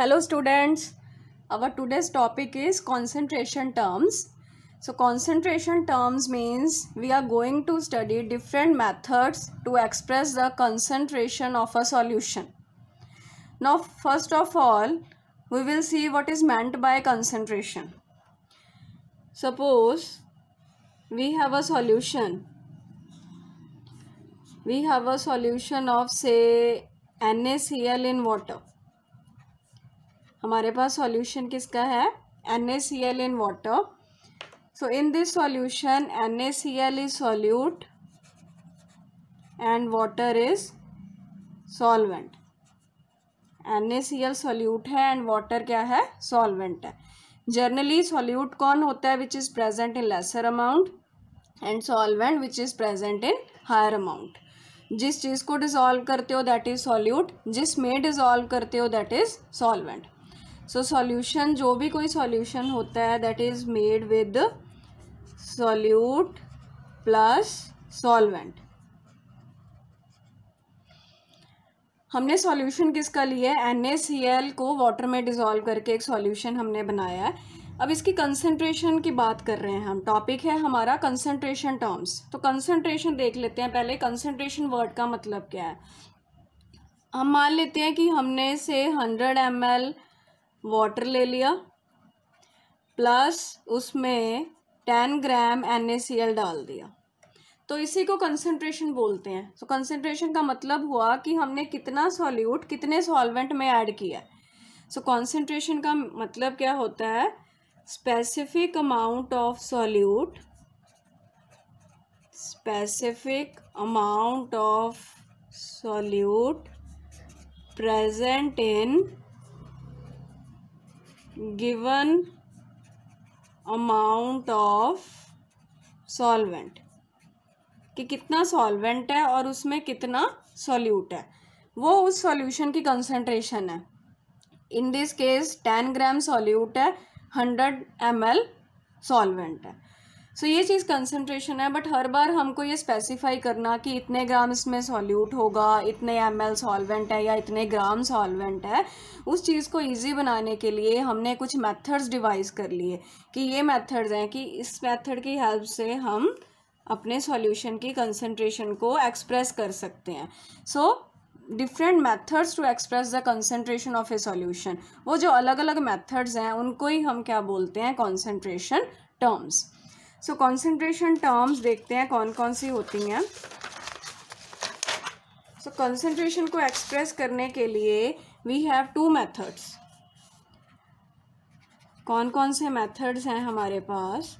Hello students, our today's topic is concentration terms. So concentration terms means we are going to study different methods to express the concentration of a solution. Now first of all, we will see what is meant by concentration. Suppose we have a solution. We have a solution of say NaCl in water हमारे पास solution किसका है N A C L in water so in this solution N A C L is solute and water is solvent N A C L solute है and water क्या है solvent है generally solute कौन होता है which is present in lesser amount and solvent which is present in higher amount जिस चीज़ को डिजॉल्व करते हो दैट इज सॉल्यूट जिस में डिजॉल्व करते हो that is solvent so solution जो भी कोई सॉल्यूशन होता है that is made with solute plus solvent हमने सॉल्यूशन किसका लिया है एन को वाटर में डिज़ोल्व करके एक सॉल्यूशन हमने बनाया है अब इसकी कंसंट्रेशन की बात कर रहे हैं हम टॉपिक है हमारा कंसंट्रेशन टर्म्स तो कंसंट्रेशन देख लेते हैं पहले कंसंट्रेशन वर्ड का मतलब क्या है हम मान लेते हैं कि हमने से हंड्रेड एम वाटर ले लिया प्लस उसमें टेन ग्राम एन डाल दिया तो इसी को कंसनट्रेशन बोलते हैं तो so, कंसनट्रेशन का मतलब हुआ कि हमने कितना सॉल्यूट कितने सॉल्वेंट में ऐड किया सो so, कंसनट्रेशन का मतलब क्या होता है specific amount of solute specific amount of solute present in given amount of solvent कि कितना सॉल्वेंट है और उसमें कितना सॉल्यूट है वो उस सॉल्यूशन की कंसंट्रेशन है in this case ten gram solute है हंड्रेड एम एल सॉल्वेंट है सो so, ये चीज़ कंसनट्रेशन है बट हर बार हमको ये स्पेसिफाई करना कि इतने ग्राम इसमें सॉल्यूट होगा इतने एम एल सॉलवेंट है या इतने ग्राम सॉल्वेंट है उस चीज़ को ईजी बनाने के लिए हमने कुछ मैथड्स डिवाइस कर लिए कि ये मैथड्स हैं कि इस मैथड की हेल्प से हम अपने सॉल्यूशन की कंसनट्रेशन को एक्सप्रेस कर सकते हैं so so, different methods to express the concentration of a solution वो जो अलग अलग मैथड्स हैं उनको ही हम क्या बोलते हैं concentration terms so concentration terms देखते हैं कौन कौन सी होती हैं सो कंसंट्रेशन को एक्सप्रेस करने के लिए वी हैव टू मेथड्स कौन कौन से मेथड्स हैं हमारे पास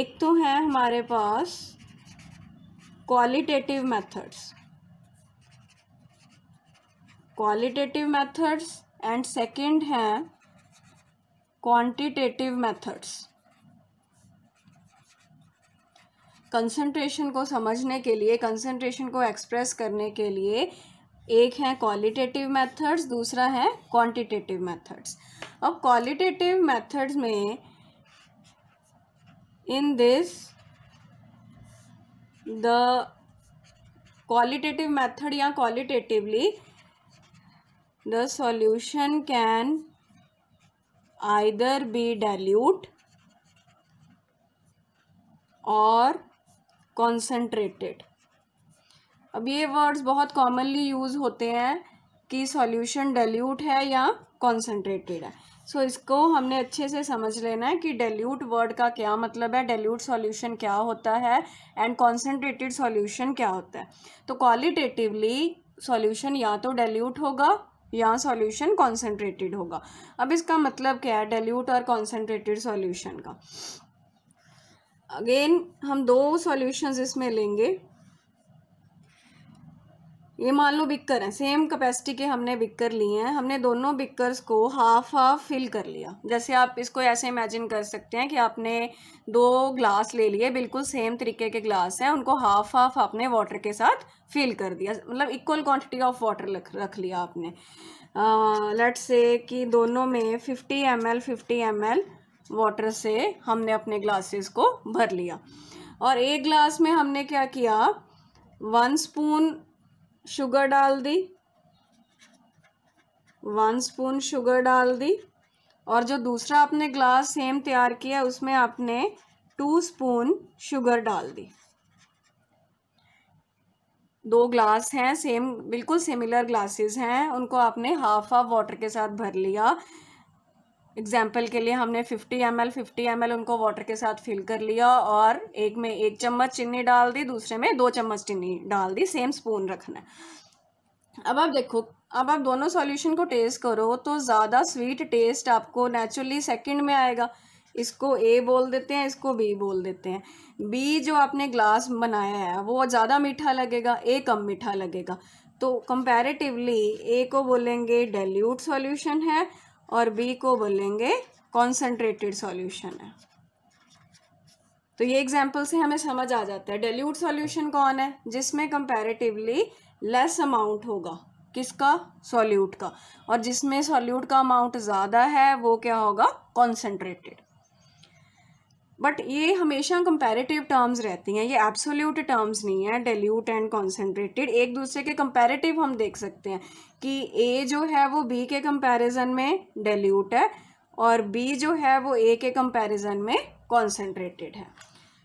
एक तो है हमारे पास qualitative methods qualitative methods and second है क्वांटिटेटिव मेथड्स कंसंट्रेशन को समझने के लिए कंसंट्रेशन को एक्सप्रेस करने के लिए एक है क्वालिटेटिव मेथड्स दूसरा है क्वांटिटेटिव मेथड्स अब क्वालिटेटिव मेथड्स में in this the qualitative method या qualitatively the solution can either be dilute और कॉन्सेंट्रेटेड अब ये वर्ड्स बहुत कॉमनली यूज़ होते हैं कि सॉल्यूशन डेल्यूट है या कॉन्सेंट्रेटेड है सो so, इसको हमने अच्छे से समझ लेना है कि डेल्यूट वर्ड का क्या मतलब है डेल्यूट सॉल्यूशन क्या होता है एंड कॉन्सेंट्रेटेड सॉल्यूशन क्या होता है तो क्वालिटेटिवली सॉल्यूशन या तो डेल्यूट होगा या सॉल्यूशन कॉन्सेंट्रेटेड होगा अब इसका मतलब क्या है डेल्यूट और कॉन्सेंट्रेटेड सॉल्यूशन का अगेन हम दो सॉल्यूशंस इसमें लेंगे ये मान लो बिक्कर हैं सेम कैपेसिटी के हमने बिक्कर लिए हैं हमने दोनों बिक्कर्स को हाफ हाफ फिल कर लिया जैसे आप इसको ऐसे इमेजिन कर सकते हैं कि आपने दो ग्लास ले लिए बिल्कुल सेम तरीके के ग्लास हैं उनको हाफ हाफ आपने वाटर के साथ फिल कर दिया मतलब इक्वल क्वांटिटी ऑफ वाटर रख लिया आपने लेट से कि दोनों में fifty M L fifty M L water से हमने अपने ग्लासेस को भर लिया और एक ग्लास में हमने क्या किया वन स्पून शुगर डाल दी वन स्पून शुगर डाल दी और जो दूसरा आपने ग्लास सेम तैयार किया उसमें आपने टू स्पून शुगर डाल दी दो ग्लास हैं सेम बिल्कुल सिमिलर ग्लासेस हैं उनको आपने हाफ हाफ वाटर के साथ भर लिया एग्जाम्पल के लिए हमने 50 M L fifty M L उनको वाटर के साथ फिल कर लिया और एक में एक चम्मच चीनी डाल दी दूसरे में दो चम्मच चीनी डाल दी सेम स्पून रखना है अब आप देखो अब आप दोनों सॉल्यूशन को टेस्ट करो तो ज़्यादा स्वीट टेस्ट आपको नेचुरली सेकंड में आएगा इसको ए बोल देते हैं इसको बी बोल देते हैं बी जो आपने ग्लास बनाया है वो ज़्यादा मीठा लगेगा ए कम मीठा लगेगा तो कंपेरेटिवली ए को बोलेंगे डेल्यूट सॉल्यूशन है और बी को बोलेंगे कॉन्सेंट्रेटेड सॉल्यूशन है तो ये एग्जाम्पल से हमें समझ आ जाता है डेल्यूट सॉल्यूशन कौन है जिसमें कंपैरेटिवली लेस अमाउंट होगा किसका सॉल्यूट का और जिसमें सॉल्यूट का अमाउंट ज़्यादा है वो क्या होगा कॉन्सेंट्रेटेड बट ये हमेशा कंपेरेटिव टर्म्स रहती हैं ये एब्सोल्यूट टर्म्स नहीं है डेल्यूट एंड कॉन्सेंट्रेटेड एक दूसरे के कंपेरेटिव हम देख सकते हैं कि ए जो है वो बी के कंपेरिजन में डेल्यूट है और बी जो है वो ए के कंपेरिजन में कॉन्सेंट्रेटेड है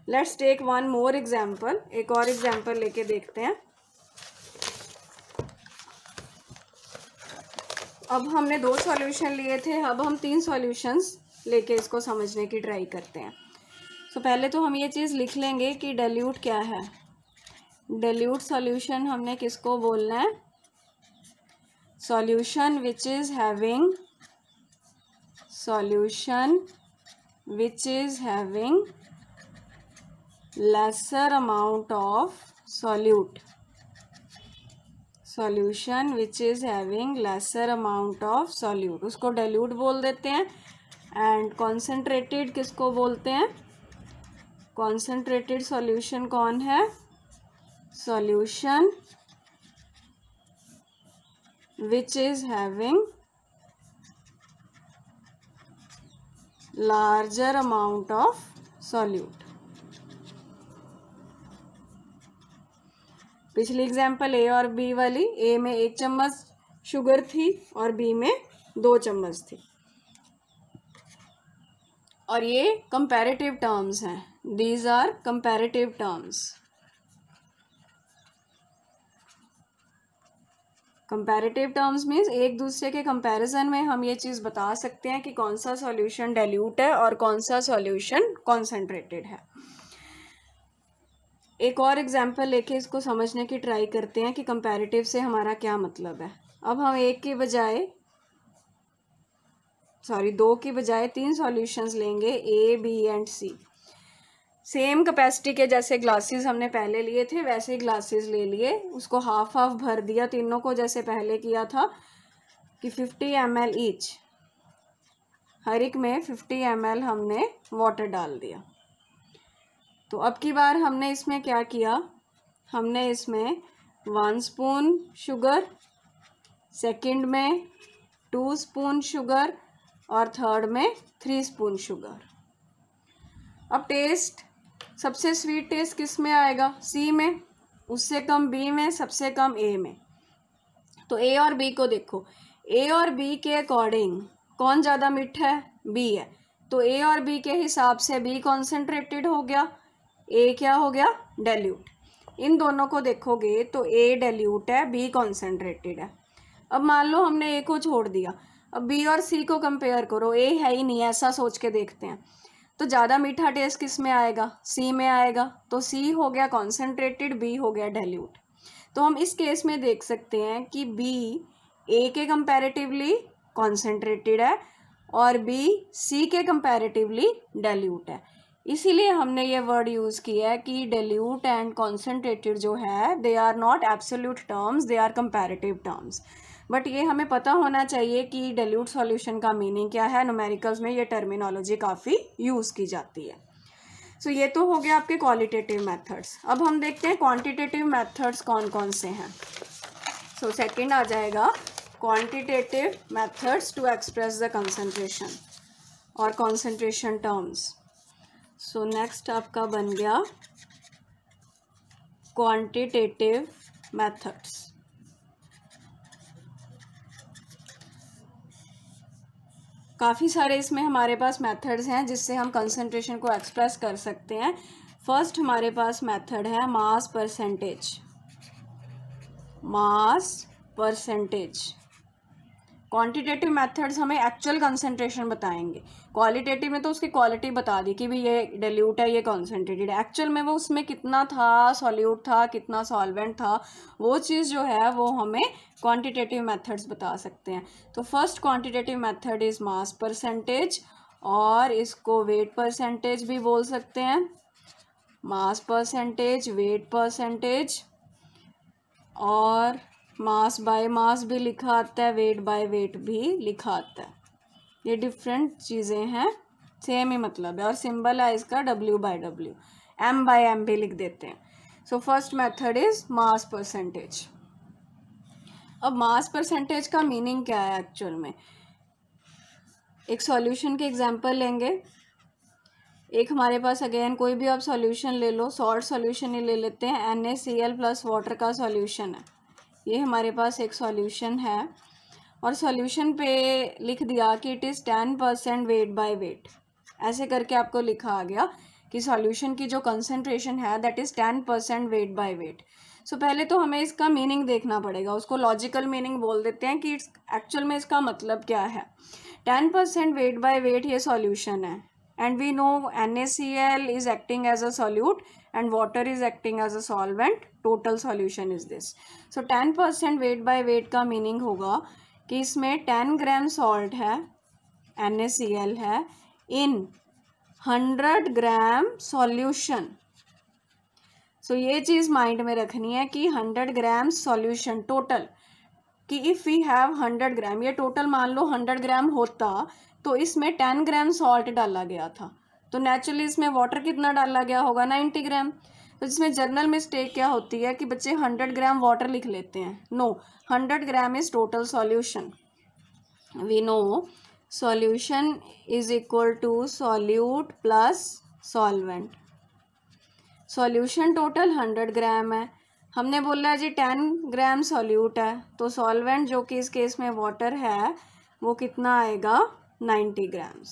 let's take one more example एक और एग्जाम्पल लेके देखते हैं अब हमने दो सॉल्यूशन लिए थे अब हम तीन सॉल्यूशंस लेके इसको समझने की ट्राई करते हैं सो तो पहले तो हम ये चीज़ लिख लेंगे कि डेल्यूट क्या है डेल्यूट सॉल्यूशन हमने किसको बोलना है solution which is having solution which is having lesser amount of solute solution which is having lesser amount of solute उसको डेल्यूट बोल देते हैं एंड कॉन्सेंट्रेटेड किसको बोलते हैं कॉन्सेंट्रेटेड सॉल्यूशन कौन है solution which is having larger amount of solute पिछली एग्जाम्पल ए और बी वाली ए में एक चम्मच शुगर थी और बी में दो चम्मच थी और ये कंपैरेटिव टर्म्स हैं these are comparative terms comparative terms means एक दूसरे के कंपेरिजन में हम ये चीज़ बता सकते हैं कि कौन सा सॉल्यूशन डेल्यूट है और कौन सा सॉल्यूशन कॉन्सेंट्रेटेड है एक और एग्जाम्पल लेके इसको समझने की ट्राई करते हैं कि कंपेरेटिव से हमारा क्या मतलब है अब हम एक के बजाय सॉरी दो के बजाय तीन सॉल्यूशंस लेंगे A B and C same capacity के जैसे ग्लासेस हमने पहले लिए थे वैसे ही ग्लासेस ले लिए उसको हाफ हाफ भर दिया तीनों को जैसे पहले किया था कि फिफ्टी एम एल ईच हर एक में फिफ्टी एम एल हमने वाटर डाल दिया तो अब की बार हमने इसमें क्या किया हमने इसमें वन स्पून शुगर सेकंड में टू स्पून शुगर और थर्ड में थ्री स्पून शुगर अब टेस्ट सबसे स्वीट टेस्ट किस में आएगा सी में उससे कम बी में सबसे कम ए में तो ए और बी को देखो ए और बी के अकॉर्डिंग कौन ज़्यादा मीठा है बी है तो ए और बी के हिसाब से बी कॉन्सेंट्रेटेड हो गया ए क्या हो गया डेल्यूट इन दोनों को देखोगे तो ए डेल्यूट है बी कॉन्सेंट्रेटेड है अब मान लो हमने ए को छोड़ दिया अब बी और सी को कंपेयर करो ए है ही नहीं ऐसा सोच के देखते हैं तो ज़्यादा मीठा टेस्ट किस में आएगा सी में आएगा तो सी हो गया कॉन्सेंट्रेटेड बी हो गया डेल्यूट तो हम इस केस में देख सकते हैं कि बी ए के कंपैरेटिवली कॉन्सेंट्रेटेड है और बी सी के कंपैरेटिवली डेल्यूट है इसीलिए हमने ये वर्ड यूज़ किया है कि डेल्यूट एंड कॉन्सेंट्रेटेड जो है they are not absolute terms they are comparative terms but ये हमें पता होना चाहिए कि डेल्यूट सॉल्यूशन का मीनिंग क्या है नोमेरिकल्स में ये टर्मिनोलॉजी काफ़ी यूज़ की जाती है सो so, ये तो हो गया आपके क्वालिटेटिव मेथड्स अब हम देखते हैं क्वांटिटेटिव मेथड्स कौन कौन से हैं सो so, सेकेंड आ जाएगा quantitative methods to express the concentration और कॉन्सेंट्रेशन टर्म्स सो नेक्स्ट आपका बन गया क्वांटिटेटिव मेथड्स काफ़ी सारे इसमें हमारे पास मेथड्स हैं जिससे हम कंसंट्रेशन को एक्सप्रेस कर सकते हैं फर्स्ट हमारे पास मेथड है mass percentage mass percentage quantitative methods हमें एक्चुअल कंसंट्रेशन बताएंगे क्वालिटेटिव में तो उसकी क्वालिटी बता दी कि भी ये डिल्यूट है ये कॉन्सेंट्रेटेड है एक्चुअल में वो उसमें कितना था सॉल्यूट था कितना सॉल्वेंट था वो चीज़ जो है वो हमें क्वांटिटेटिव मेथड्स बता सकते हैं तो first quantitative method is mass percentage और इसको वेट परसेंटेज भी बोल सकते हैं मास परसेंटेज वेट परसेंटेज और मास बाय मास भी लिखा आता है वेट बाय वेट भी लिखा आता है ये डिफरेंट चीज़ें हैं सेम ही मतलब है और सिंबल है इसका W by W M by M भी लिख देते हैं so first method is mass percentage अब मास परसेंटेज का मीनिंग क्या है एक्चुअल में एक सॉल्यूशन के एग्जांपल लेंगे एक हमारे पास अगेन कोई भी आप सॉल्यूशन ले लो सॉल्ट सॉल्यूशन ही ले लेते हैं N A C L plus water का सॉल्यूशन है ये हमारे पास एक सॉल्यूशन है और सॉल्यूशन पे लिख दिया कि it is ten percent weight by weight ऐसे करके आपको लिखा आ गया कि सॉल्यूशन की जो कंसनट्रेशन है that is ten percent weight by weight so पहले तो हमें इसका मीनिंग देखना पड़ेगा उसको लॉजिकल मीनिंग बोल देते हैं कि इट्स एक्चुअल में इसका मतलब क्या है ten percent weight by weight ये सॉल्यूशन है N A C L is acting as a solute and water is acting as a solvent total solution is this so ten percent weight by weight का meaning होगा कि इसमें ten gram salt है एन है in hundred gram solution so ये चीज़ mind में रखनी है कि हंड्रेड ग्राम सॉल्यूशन टोटल कि if we have hundred gram ये टोटल मान लो हंड्रेड ग्राम होता तो इसमें टेन ग्राम सॉल्ट डाला गया था तो नेचुरली इसमें वाटर कितना डाला गया होगा नाइन्टी ग्राम तो जिसमें जर्नल मिस्टेक क्या होती है कि बच्चे हंड्रेड ग्राम वाटर लिख लेते हैं no hundred gram is total solution we know solution is equal to solute plus solvent solution total hundred gram है हमने बोला जी टेन ग्राम सॉल्यूट है तो सॉल्वेंट जो कि इस केस में वाटर है वो कितना आएगा नाइन्टी ग्राम्स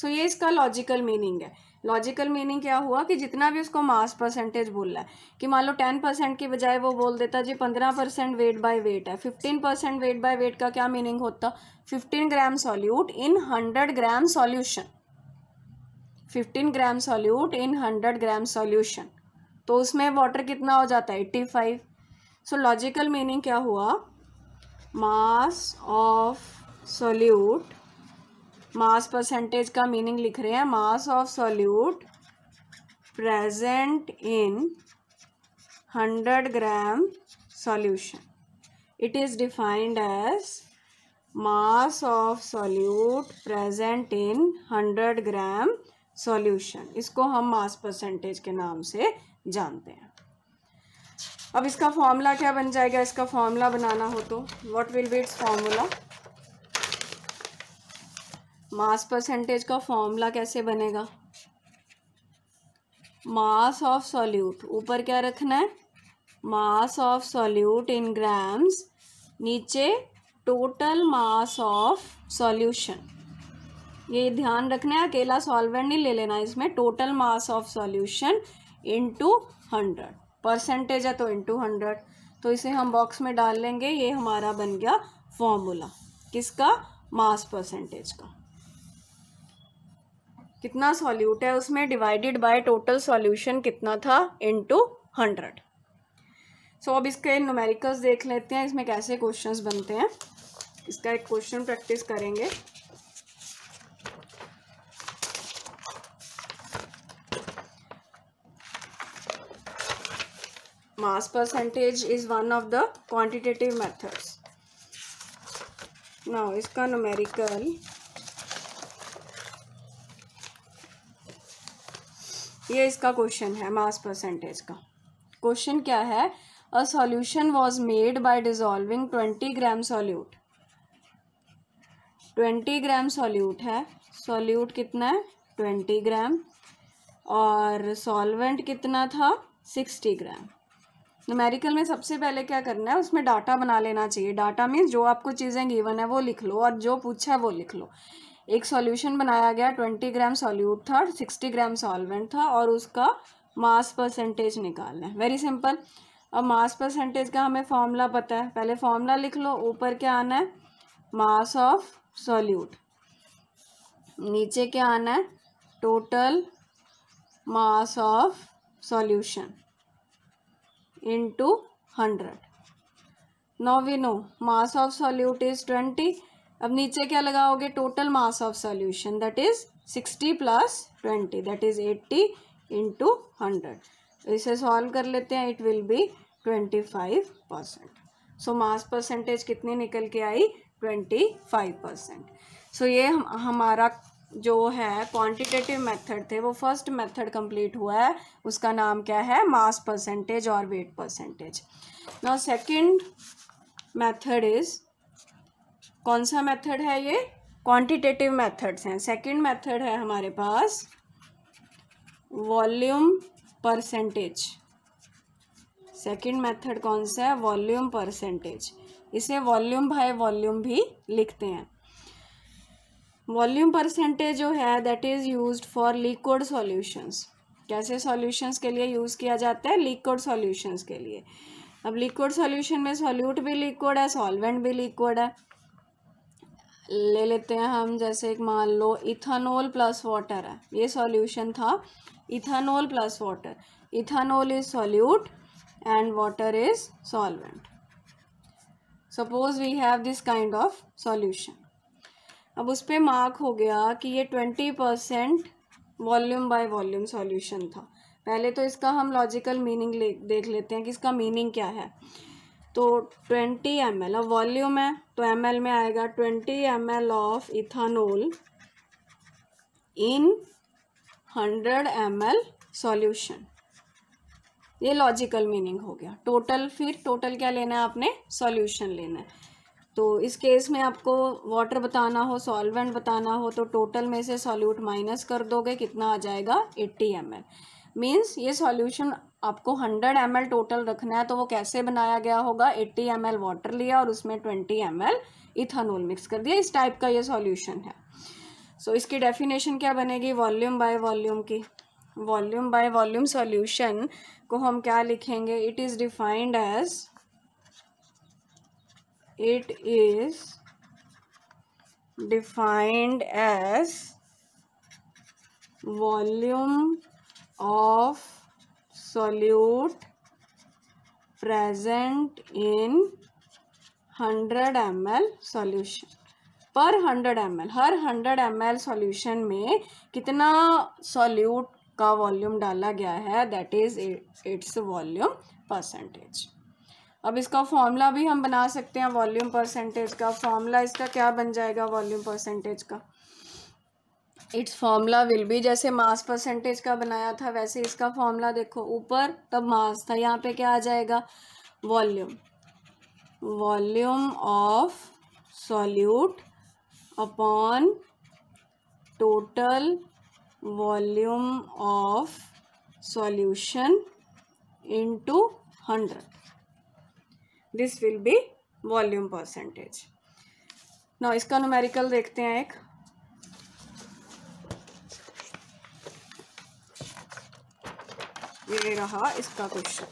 सो ये इसका लॉजिकल मीनिंग है लॉजिकल मीनिंग क्या हुआ कि जितना भी उसको मास परसेंटेज बोल रहा है कि मान लो टेन परसेंट की बजाय वो बोल देता जी पंद्रह परसेंट वेट बाय वेट है fifteen percent weight by weight का क्या मीनिंग होता fifteen gram solute in hundred gram solution fifteen gram solute in hundred gram solution तो उसमें वाटर कितना हो जाता है eighty five so logical meaning क्या हुआ mass of solute mass percentage का मीनिंग लिख रहे हैं mass of solute present in hundred gram solution it is defined as mass of solute present in hundred gram solution इसको हम mass percentage के नाम से जानते हैं अब इसका फॉर्मूला क्या बन जाएगा इसका फॉर्मूला बनाना हो तो what will be its formula mass percentage का फॉर्मूला कैसे बनेगा मास ऑफ सॉल्यूट ऊपर क्या रखना है mass of solute in grams नीचे टोटल मास ऑफ सॉल्यूशन ये ध्यान रखना है अकेला सॉल्वेंट नहीं ले लेना इसमें total mass of solution into hundred percentage है तो इनटू हंड्रेड तो इसे हम बॉक्स में डाल लेंगे ये हमारा बन गया फॉर्मूला किसका मास परसेंटेज का कितना सॉल्यूट है उसमें डिवाइडेड बाय टोटल सॉल्यूशन कितना था इनटू हंड्रेड सो अब इसके नोमेरिकल्स देख लेते हैं इसमें कैसे क्वेश्चंस बनते हैं इसका एक क्वेश्चन प्रैक्टिस करेंगे mass percentage is one of the quantitative methods now इसका नोमेरिकल ये इसका क्वेश्चन है मास परसेंटेज का क्वेश्चन क्या है a solution was made by dissolving twenty gram solute twenty gram solute है सॉल्यूट कितना है ट्वेंटी ग्राम और सॉल्वेंट कितना था सिक्सटी ग्राम नमेरिकल में सबसे पहले क्या करना है उसमें डाटा बना लेना चाहिए डाटा मीन्स जो आपको चीज़ें गिवन है वो लिख लो और जो पूछा है वो लिख लो एक सॉल्यूशन बनाया गया ट्वेंटी ग्राम सॉल्यूट था सिक्सटी ग्राम सॉल्वेंट था और उसका मास परसेंटेज निकालना है वेरी सिंपल अब मास परसेंटेज का हमें फॉर्मूला पता है पहले फॉर्मूला लिख लो ऊपर क्या आना है मास ऑफ सॉल्यूट नीचे क्या आना है total mass of solution into hundred no we know mass of solute is twenty अब नीचे क्या लगाओगे total mass of solution that is 60 plus 20 that is 80 into hundred इसे सॉल्व कर लेते हैं it will be 25 percent so mass percentage कितनी निकल के आई 25 परसेंट सो ये हम हमारा जो है क्वांटिटेटिव मेथड थे वो फर्स्ट मेथड कंप्लीट हुआ है उसका नाम क्या है मास परसेंटेज और weight percentage now second method is कौन सा मेथड है ये क्वांटिटेटिव मेथड्स हैं सेकंड मेथड है हमारे पास वॉल्यूम परसेंटेज सेकंड मेथड कौन सा है वॉल्यूम परसेंटेज इसे वॉल्यूम बाय वॉल्यूम भी लिखते हैं वॉल्यूम परसेंटेज जो है that is used for liquid solutions कैसे सॉल्यूशंस के लिए यूज़ किया जाता है लिक्विड सॉल्यूशंस के लिए अब लिक्विड सॉल्यूशन में सॉल्यूट भी लिक्विड है सॉल्वेंट भी लिक्विड है ले लेते हैं हम जैसे एक मान लो इथानोल प्लस वाटर है ये सॉल्यूशन था ethanol plus water ethanol is solute and water is solvent suppose we have this kind of solution अब उस पर मार्क हो गया कि ये twenty percent volume by volume solution था पहले तो इसका हम लॉजिकल मीनिंग ले देख लेते हैं कि इसका मीनिंग क्या है तो ट्वेंटी एम एल अब वॉल्यूम है तो एम एल में आएगा twenty M L of ethanol in hundred M L solution ये लॉजिकल मीनिंग हो गया टोटल फिर टोटल क्या लेना है आपने सॉल्यूशन लेना है तो इस केस में आपको वाटर बताना हो सॉल्वेंट बताना हो तो टोटल में से सॉल्यूट माइनस कर दोगे कितना आ जाएगा 80 एम एल मीन्स ये सॉल्यूशन आपको 100 एम टोटल रखना है तो वो कैसे बनाया गया होगा 80 एम वाटर लिया और उसमें 20 एम इथानोल मिक्स कर दिया इस टाइप का ये सॉल्यूशन है सो so, इसकी डेफिनेशन क्या बनेगी वॉल्यूम बाय वॉल्यूम की वॉल्यूम बाय वॉल्यूम सॉल्यूशन को हम क्या लिखेंगे it is defined as it is defined as volume of solute present in 100 ml solution पर 100 एल हर 100 एल सॉल्यूशन में कितना सॉल्यूट का वॉल्यूम डाला गया है that is its volume percentage अब इसका फॉर्मूला भी हम बना सकते हैं वॉल्यूम परसेंटेज का फॉर्मूला इसका क्या बन जाएगा वॉल्यूम परसेंटेज का इट्स फॉर्मूला विल बी जैसे मास परसेंटेज का बनाया था वैसे इसका फॉर्मूला देखो ऊपर तब मास था यहाँ पे क्या आ जाएगा volume volume of solute upon total volume of solution into hundred this will be volume percentage ना इसका नोमेरिकल देखते हैं एक ये रहा इसका question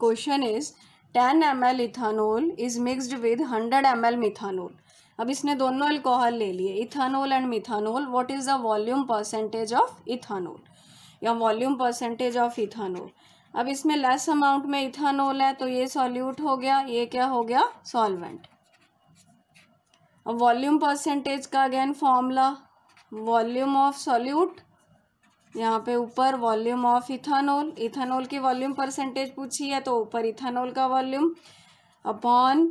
question is ten M L ethanol is mixed with hundred M L methanol अब इसने दोनों अल्कोहल ले लिए ethanol and methanol what is the volume percentage of ethanol या वॉल्यूम परसेंटेज ऑफ इथानोल अब इसमें लेस अमाउंट में ethanol है तो ये सॉल्यूट हो गया ये क्या हो गया सॉल्वेंट वॉल्यूम परसेंटेज का again formula volume of solute यहाँ पे ऊपर वॉल्यूम ऑफ इथानोल इथानोल की वॉल्यूम परसेंटेज पूछी है तो ऊपर इथानोल का volume upon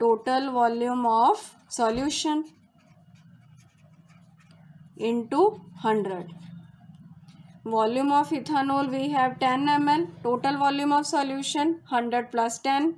total volume of solution into hundred volume of ethanol we have ten M L total volume of solution hundred plus ten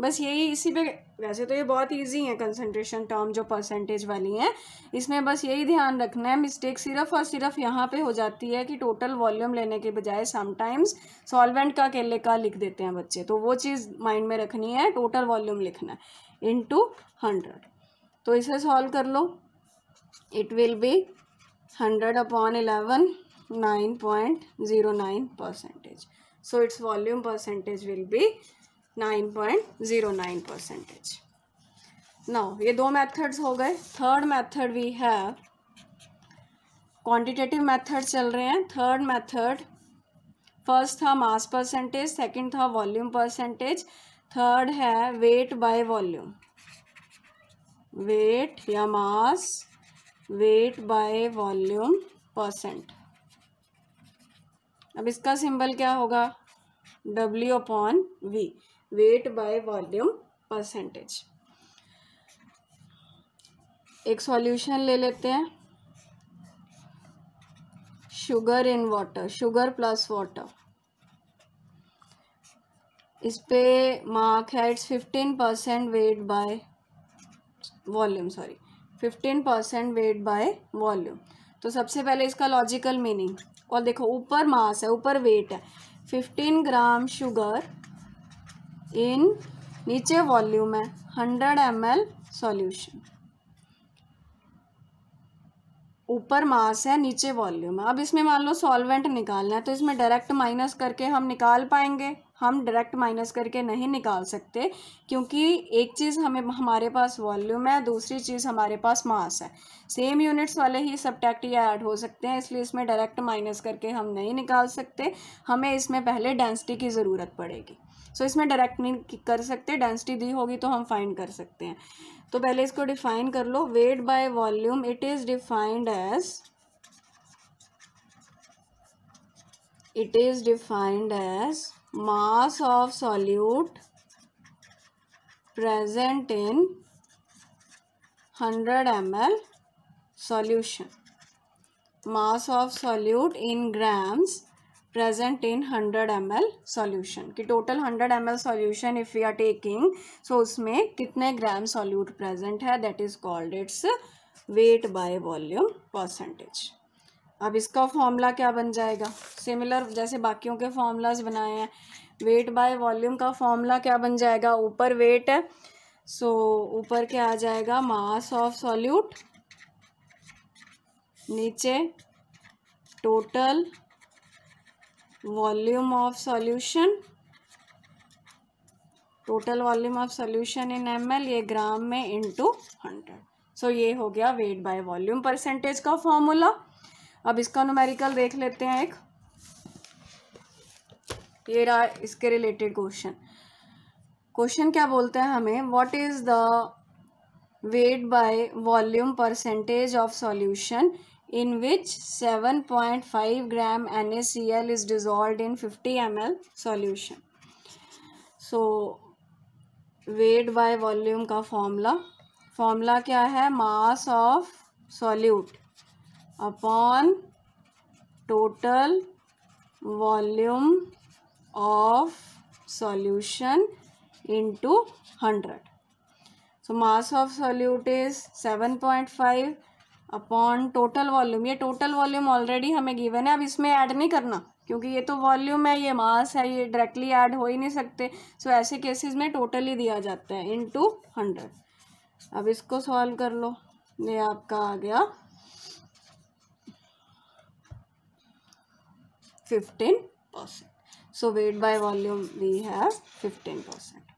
बस यही इसी पे वैसे तो ये बहुत इजी है कंसंट्रेशन टर्म जो परसेंटेज वाली हैं इसमें बस यही ध्यान रखना है मिस्टेक सिर्फ और सिर्फ यहाँ पे हो जाती है कि टोटल वॉल्यूम लेने के बजाय समटाइम्स सॉल्वेंट का अकेले का लिख देते हैं बच्चे तो वो चीज़ माइंड में रखनी है टोटल वॉल्यूम लिखना है इन टू हंड्रेड तो इसे सॉल्व कर लो it will be hundred upon eleven nine point zero nine percentage so its volume percentage will be nine point zero nine percentage now ये दो मेथड्स हो गए third method we have quantitative method चल रहे हैं third method first था mass percentage second था volume percentage third है वेट बाय वॉल्यूम वेट या mass weight by volume percent अब इसका सिंबल क्या होगा W upon V weight by volume percentage एक सॉल्यूशन ले लेते हैं sugar in water sugar plus water इस पे मार्क है it's fifteen percent weight by volume sorry fifteen percent weight by volume तो सबसे पहले इसका लॉजिकल मीनिंग और देखो ऊपर मास है ऊपर वेट है फिफ्टीन ग्राम शुगर इन नीचे वॉल्यूम है हंड्रेड एम एल सॉल्यूशन ऊपर मास है नीचे वॉल्यूम है अब इसमें मान लो सॉल्वेंट निकालना है तो इसमें डायरेक्ट माइनस करके हम निकाल पाएंगे हम डायरेक्ट माइनस करके नहीं निकाल सकते क्योंकि एक चीज़ हमें हमारे पास वॉल्यूम है दूसरी चीज़ हमारे पास मास है सेम यूनिट्स वाले ही सब्टैक्ट या ऐड हो सकते हैं इसलिए इसमें डायरेक्ट माइनस करके हम नहीं निकाल सकते हमें इसमें पहले डेंसिटी की ज़रूरत पड़ेगी सो so, इसमें डायरेक्ट नहीं कर सकते डेंसिटी दी होगी तो हम फाइंड कर सकते हैं तो पहले इसको डिफाइन कर लो weight by volume it is defined as it is defined as mass of solute present in 100 L solution mass of solute in grams present in 100 ml solution ki total 100 ml solution if we are taking so usme kitne gram solute present hai that is called its weight by volume percentage अब इसका formula क्या बन जाएगा similar जैसे बाकियों के formulas बनाए हैं वेट बाय वॉल्यूम का फॉर्मूला क्या बन जाएगा ऊपर वेट है सो so, ऊपर क्या आ जाएगा मास ऑफ सॉल्यूट नीचे total volume of solution total volume of solution in M ये ग्राम में इंटू हंड्रेड सो ये हो गया वेट बाय वॉल्यूम परसेंटेज का फॉर्मूला अब इसका नुमेरिकल देख लेते हैं एक ये रहा इसके रिलेटेड क्वेश्चन क्वेश्चन क्या बोलते हैं हमें what is the weight by volume percentage of solution in which 7.5 gram NaCl is dissolved in 50 ml solution. So, weight by volume का formula formula क्या है mass of solute upon total volume of solution into 100 so mass of solute is 7.5 upon total volume ये total volume already हमें given है अब इसमें add नहीं करना क्योंकि ये तो वॉल्यूम है ये मास है ये डायरेक्टली ऐड हो ही नहीं सकते सो ऐसे केसेस में टोटल ही दिया जाता है इन टू हंड्रेड अब इसको सॉल्व कर लो ये आपका आ गया fifteen percent so weight by volume we have fifteen percent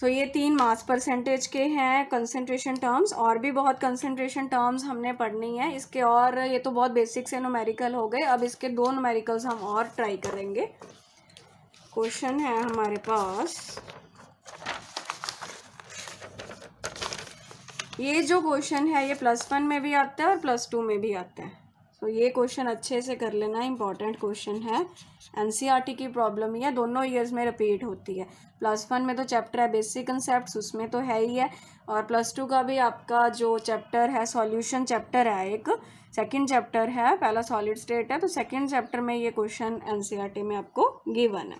so so, ये तीन मास परसेंटेज के हैं कंसंट्रेशन टर्म्स और भी बहुत कंसंट्रेशन टर्म्स हमने पढ़नी है इसके और ये तो बहुत बेसिक से नोमेरिकल हो गए अब इसके दो नोमेरिकल्स हम और ट्राई करेंगे क्वेश्चन है हमारे पास ये जो क्वेश्चन है ये प्लस वन में भी आता है और प्लस टू में भी आता है सो so, ये क्वेश्चन अच्छे से कर लेना इम्पॉर्टेंट क्वेश्चन है एन e की प्रॉब्लम ही है दोनों ईयर्स में रिपीट होती है प्लस वन में तो चैप्टर है बेसिक कंसेप्ट उसमें तो है ही है और प्लस टू का भी आपका जो चैप्टर है सॉल्यूशन चैप्टर है एक सेकंड चैप्टर है पहला सॉलिड स्टेट है तो सेकंड चैप्टर में ये क्वेश्चन एन e में आपको गिवन है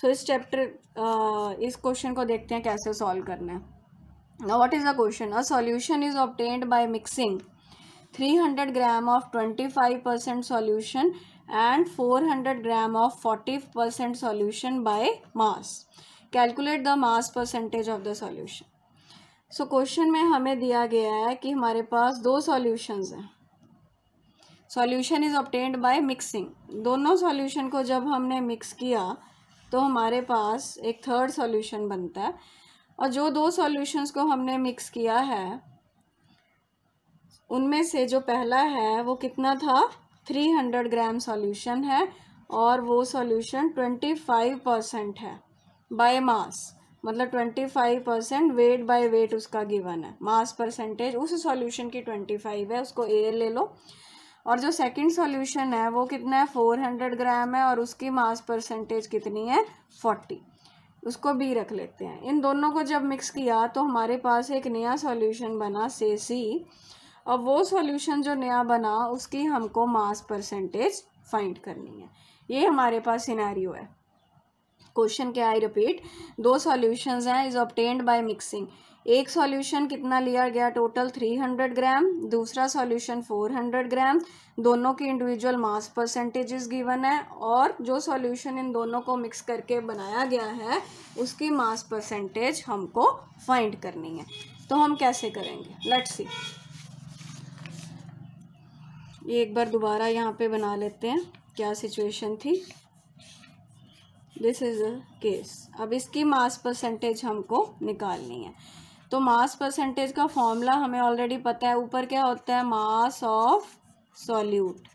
सो so, इस चैप्टर इस क्वेश्चन को देखते हैं कैसे सॉल्व करना है what is the question a solution is obtained by mixing 300 twenty five 25% solution and 400 gram of 40% solution by mass. Calculate the mass percentage of the solution. So so, क्वेश्चन में हमें दिया गया है कि हमारे पास दो सॉल्यूशंस हैं solution is obtained by mixing दोनों सॉल्यूशन को जब हमने मिक्स किया तो हमारे पास एक थर्ड सॉल्यूशन बनता है और जो दो सॉल्यूशंस को हमने मिक्स किया है उनमें से जो पहला है वो कितना था थ्री हंड्रेड ग्राम सॉल्यूशन है और वो सॉल्यूशन ट्वेंटी फाइव परसेंट है बाय मास मतलब twenty five percent weight by weight उसका गिवन है मास परसेंटेज उस सॉल्यूशन की ट्वेंटी फाइव है उसको एयर ले लो और जो सेकंड सॉल्यूशन है वो कितना है फोर हंड्रेड ग्राम है और उसकी मास परसेंटेज कितनी है फोर्टी उसको बी रख लेते हैं इन दोनों को जब मिक्स किया तो हमारे पास एक नया सॉल्यूशन बना से सी और वो सॉल्यूशन जो नया बना उसकी हमको मास परसेंटेज फाइंड करनी है ये हमारे पास सिनेरियो है क्वेश्चन क्या आई रिपीट दो सॉल्यूशंस हैं इज ऑप्टेन्ड बाय मिक्सिंग एक सॉल्यूशन कितना लिया गया टोटल 300 ग्राम दूसरा सॉल्यूशन 400 ग्राम दोनों की इंडिविजुअल मास परसेंटेजेस गिवन है और जो सॉल्यूशन इन दोनों को मिक्स करके बनाया गया है उसकी मास परसेंटेज हमको फाइंड करनी है तो हम कैसे करेंगे लेट्स सी ये एक बार दोबारा यहाँ पे बना लेते हैं क्या सिचुएशन थी दिस इज़ अ केस अब इसकी मास परसेंटेज हमको निकालनी है तो मास परसेंटेज का फॉर्मूला हमें ऑलरेडी पता है ऊपर क्या होता है मास ऑफ सॉल्यूट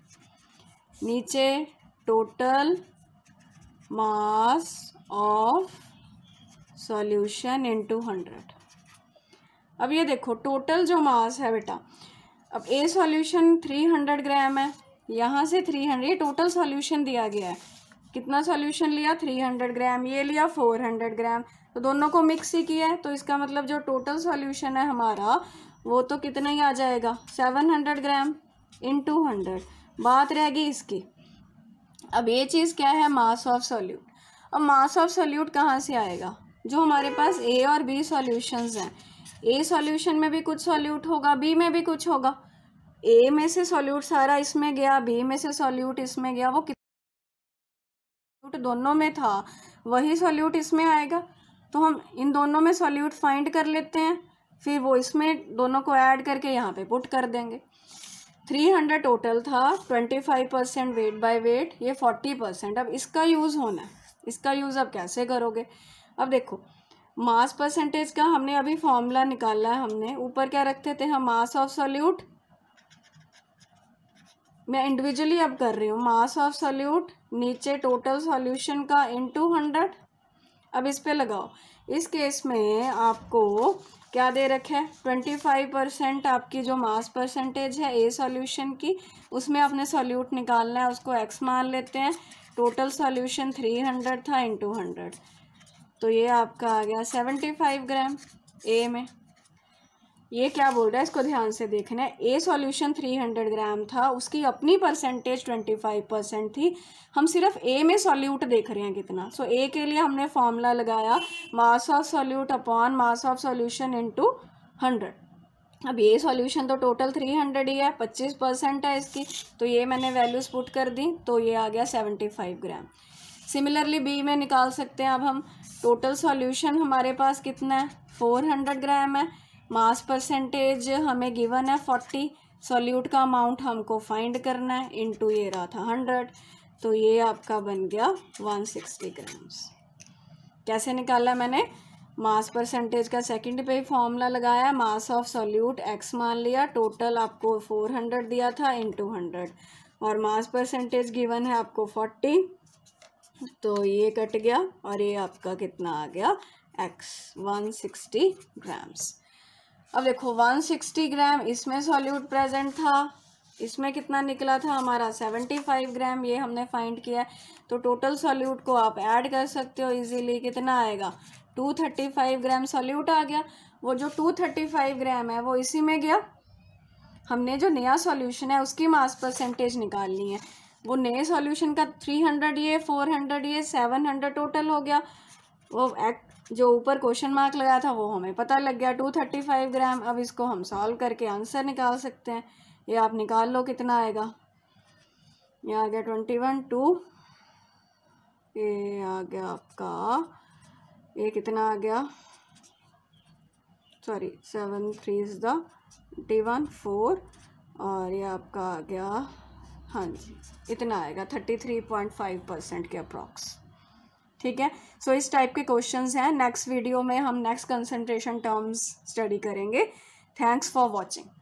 नीचे total mass of solution into hundred अब ये देखो टोटल जो मास है बेटा अब ए सॉल्यूशन 300 ग्राम है यहाँ से 300 ये टोटल सॉल्यूशन दिया गया है कितना सॉल्यूशन लिया 300 ग्राम ये लिया 400 ग्राम तो दोनों को मिक्स ही किया है तो इसका मतलब जो टोटल सॉल्यूशन है हमारा वो तो कितना ही आ जाएगा 700 ग्राम इन टू हंड्रेड बात रहेगी इसकी अब ये चीज़ क्या है मास ऑफ सॉल्यूट अब मास ऑफ सॉल्यूट कहाँ से आएगा जो हमारे पास ए और बी सॉल्यूशंस हैं ए सॉल्यूशन में भी कुछ सॉल्यूट होगा बी में भी कुछ होगा ए में से सॉल्यूट सारा इसमें गया बी में से सॉल्यूट इसमें गया वो कितना दोनों में था वही सॉल्यूट इसमें आएगा तो हम इन दोनों में सॉल्यूट फाइंड कर लेते हैं फिर वो इसमें दोनों को ऐड करके यहाँ पे पुट कर देंगे थ्री हंड्रेड टोटल था twenty five percent weight by weight ये फोर्टी परसेंट अब इसका यूज़ होना है इसका यूज़ अब कैसे करोगे अब देखो मास परसेंटेज का हमने अभी फॉर्मूला निकाला है हमने ऊपर क्या रखते थे हम मास ऑफ सॉल्यूट मैं इंडिविजुअली अब कर रही हूँ मास ऑफ सॉल्यूट नीचे टोटल सॉल्यूशन का इन टू हंड्रेड अब इस पे लगाओ इस केस में आपको क्या दे रखा है ट्वेंटी फाइव परसेंट आपकी जो मास परसेंटेज है ए सॉल्यूशन की उसमें आपने सॉल्यूट निकालना है उसको एक्स मान लेते हैं टोटल सॉल्यूशन थ्री हंड्रेड था इन टू हंड्रेड तो ये आपका आ गया सेवेंटी फाइव ग्राम ए में ये क्या बोल रहा है इसको ध्यान से देखना है ए सॉल्यूशन हंड्रेड ग्राम था उसकी अपनी परसेंटेज ट्वेंटी फाइव परसेंट थी हम सिर्फ ए में सॉल्यूट देख रहे हैं कितना सो so, ए के लिए हमने फॉर्मूला लगाया mass of solute upon mass of solution into hundred अब ये सॉल्यूशन तो टोटल थ्री हंड्रेड ही है पच्चीस परसेंट है इसकी तो ये मैंने वैल्यूज़ पुट कर दी तो ये आ गया seventy five gram similarly B में निकाल सकते हैं अब हम टोटल सॉल्यूशन हमारे पास कितना है फोर हंड्रेड ग्राम है मास परसेंटेज हमें गिवन है फोर्टी सॉल्यूट का अमाउंट हमको फाइंड करना है इनटू ये रहा था हंड्रेड तो ये आपका बन गया वन सिक्सटी ग्राम्स कैसे निकाला मैंने मास परसेंटेज का सेकंड पे फॉर्मूला लगाया मास ऑफ सॉल्यूट एक्स मान लिया टोटल आपको फोर हंड्रेड दिया था इनटू हंड्रेड और मास परसेंटेज गिवन है आपको फोर्टी तो ये कट गया और ये आपका कितना आ गया एक्स वन सिक्सटी ग्राम्स अब देखो वन सिक्सटी ग्राम इसमें सॉल्यूट प्रेजेंट था इसमें कितना निकला था हमारा सेवेंटी फाइव ग्राम ये हमने फाइंड किया तो टोटल सॉल्यूट को आप ऐड कर सकते हो इजीली कितना आएगा two thirty five gram solute आ गया वो जो टू थर्टी फाइव ग्राम है वो इसी में गया हमने जो नया सॉल्यूशन है उसकी मास परसेंटेज निकालनी है वो नए सॉल्यूशन का थ्री हंड्रेड ये फोर हंड्रेड ये सेवन हंड्रेड टोटल हो गया वो एक्ट जो ऊपर क्वेश्चन मार्क लगा था वो हमें पता लग गया टू थर्टी फाइव ग्राम अब इसको हम सॉल्व करके आंसर निकाल सकते हैं ये आप निकाल लो कितना आएगा ये आ गया ट्वेंटी वन टू ये आ गया आपका ये कितना आ गया sorry seven three is the twenty one four और ये आपका आ गया हाँ जी इतना आएगा thirty three point five percent के अप्रॉक्स ठीक है सो so, इस टाइप के क्वेश्चंस हैं नेक्स्ट वीडियो में हम नेक्स्ट कंसंट्रेशन टर्म्स स्टडी करेंगे थैंक्स फॉर वॉचिंग